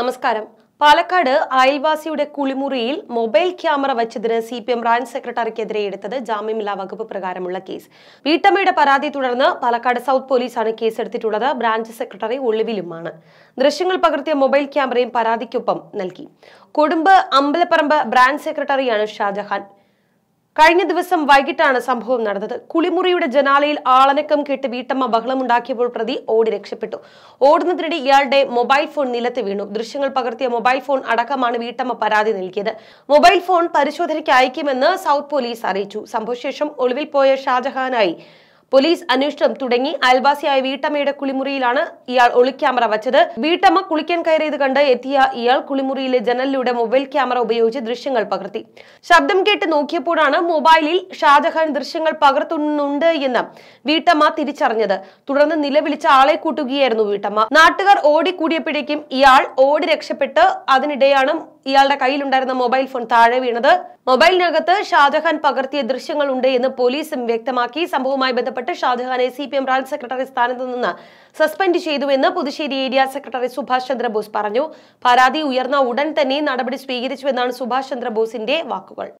നമസ്കാരം പാലക്കാട് അയൽവാസിയുടെ കുളിമുറിയിൽ മൊബൈൽ ക്യാമറ വെച്ചതിന് സി പി എം ബ്രാഞ്ച് സെക്രട്ടറിക്കെതിരെ എടുത്തത് ജാമ്യമില്ലാ വകുപ്പ് പ്രകാരമുള്ള കേസ് വീട്ടമ്മയുടെ പരാതി തുടർന്ന് പാലക്കാട് സൗത്ത് പോലീസാണ് കേസെടുത്തിട്ടുള്ളത് ബ്രാഞ്ച് സെക്രട്ടറി ഒളിവിലുമാണ് ദൃശ്യങ്ങൾ പകർത്തിയ മൊബൈൽ ക്യാമറയും പരാതിക്കൊപ്പം നൽകി കൊടുമ്പ് അമ്പലപ്പറമ്പ് ബ്രാഞ്ച് സെക്രട്ടറിയാണ് ഷാജഹാൻ കഴിഞ്ഞ ദിവസം വൈകിട്ടാണ് സംഭവം നടന്നത് കുളിമുറിയുടെ ജനാലയിൽ ആളനക്കം കേട്ട് വീട്ടമ്മ ബഹളമുണ്ടാക്കിയപ്പോൾ പ്രതി ഓടി രക്ഷപ്പെട്ടു ഓടുന്നതിനിടെ ഇയാളുടെ മൊബൈൽ ഫോൺ നിലത്ത് വീണു ദൃശ്യങ്ങൾ പകർത്തിയ മൊബൈൽ ഫോൺ അടക്കമാണ് വീട്ടമ്മ പരാതി നൽകിയത് മൊബൈൽ ഫോൺ പരിശോധനയ്ക്ക് അയക്കുമെന്ന് സൗത്ത് പോലീസ് അറിയിച്ചു സംഭവശേഷം ഒളിവിൽ പോയ ഷാജഹാനായി പോലീസ് അന്വേഷണം തുടങ്ങി അയൽവാസിയായ വീട്ടമ്മയുടെ കുളിമുറിയിലാണ് ഇയാൾ ഒളിക്യാമറ വെച്ചത് വീട്ടമ്മ കുളിക്കാൻ കയറിയത് കണ്ട് എത്തിയ ഇയാൾ കുളിമുറിയിലെ ജനലിലൂടെ മൊബൈൽ ക്യാമറ ഉപയോഗിച്ച് ദൃശ്യങ്ങൾ പകർത്തി ശബ്ദം കേട്ട് നോക്കിയപ്പോഴാണ് മൊബൈലിൽ ഷാജഹാൻ ദൃശ്യങ്ങൾ പകർത്തുന്നുണ്ട് എന്ന് വീട്ടമ്മ തിരിച്ചറിഞ്ഞത് തുടർന്ന് നിലവിളിച്ച ആളെ കൂട്ടുകയായിരുന്നു വീട്ടമ്മ നാട്ടുകാർ ഓടിക്കൂടിയപ്പോഴേക്കും ഇയാൾ ഓടി രക്ഷപ്പെട്ട് അതിനിടെയാണ് ഇയാളുടെ കയ്യിലുണ്ടായിരുന്ന മൊബൈൽ ഫോൺ താഴെ വീണത് മൊബൈലിനകത്ത് ഷാജഹാൻ പകർത്തിയ ദൃശ്യങ്ങളുണ്ട് എന്ന് പോലീസും വ്യക്തമാക്കി സംഭവവുമായി ബന്ധപ്പെട്ട് ഷാജഹാനെ C P M branch secretary സ്ഥാനത്ത് നിന്ന് സസ്പെൻഡ് ചെയ്തുവെന്ന് പുതുശ്ശേരി ഏരിയ സെക്രട്ടറി സുഭാഷ് ചന്ദ്രബോസ് പറഞ്ഞു പരാതി ഉയർന്ന ഉടൻ തന്നെ നടപടി സ്വീകരിച്ചുവെന്നാണ് സുഭാഷ് ചന്ദ്രബോസിന്റെ വാക്കുകൾ